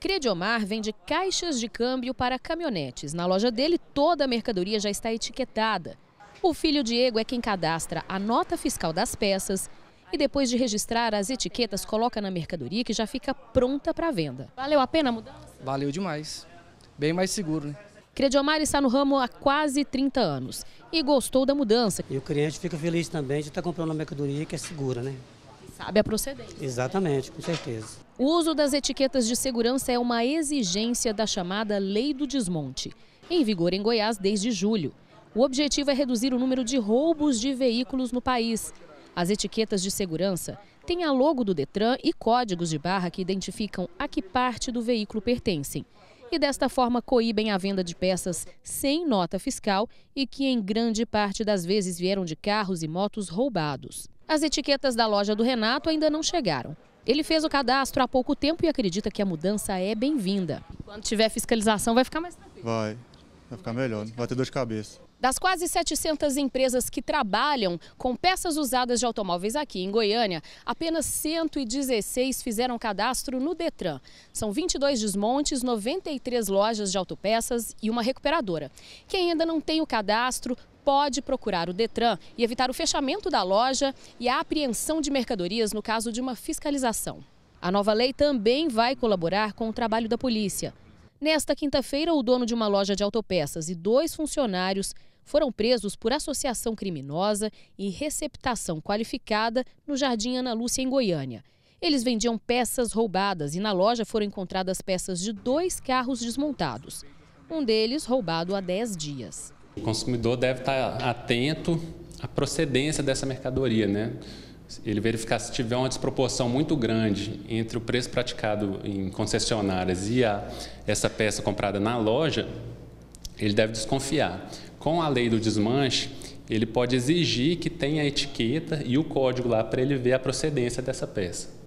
Crediomar vende caixas de câmbio para caminhonetes. Na loja dele, toda a mercadoria já está etiquetada. O filho Diego é quem cadastra a nota fiscal das peças e depois de registrar as etiquetas, coloca na mercadoria que já fica pronta para venda. Valeu a pena a mudança? Valeu demais. Bem mais seguro, né? Crediomar está no ramo há quase 30 anos e gostou da mudança. E o cliente fica feliz também de estar tá comprando uma mercadoria que é segura, né? sabe a procedência. Exatamente, com certeza. O uso das etiquetas de segurança é uma exigência da chamada Lei do Desmonte, em vigor em Goiás desde julho. O objetivo é reduzir o número de roubos de veículos no país. As etiquetas de segurança têm a logo do Detran e códigos de barra que identificam a que parte do veículo pertencem. E desta forma coíbem a venda de peças sem nota fiscal e que em grande parte das vezes vieram de carros e motos roubados. As etiquetas da loja do Renato ainda não chegaram. Ele fez o cadastro há pouco tempo e acredita que a mudança é bem-vinda. Quando tiver fiscalização, vai ficar mais tranquilo. Vai, vai ficar melhor, vai ter dor de cabeça. Das quase 700 empresas que trabalham com peças usadas de automóveis aqui em Goiânia, apenas 116 fizeram cadastro no Detran. São 22 desmontes, 93 lojas de autopeças e uma recuperadora. Quem ainda não tem o cadastro pode procurar o Detran e evitar o fechamento da loja e a apreensão de mercadorias no caso de uma fiscalização. A nova lei também vai colaborar com o trabalho da polícia. Nesta quinta-feira, o dono de uma loja de autopeças e dois funcionários foram presos por associação criminosa e receptação qualificada no Jardim Ana Lúcia, em Goiânia. Eles vendiam peças roubadas e na loja foram encontradas peças de dois carros desmontados. Um deles roubado há 10 dias. O consumidor deve estar atento à procedência dessa mercadoria, né? Ele verificar se tiver uma desproporção muito grande entre o preço praticado em concessionárias e a, essa peça comprada na loja, ele deve desconfiar. Com a lei do desmanche, ele pode exigir que tenha a etiqueta e o código lá para ele ver a procedência dessa peça.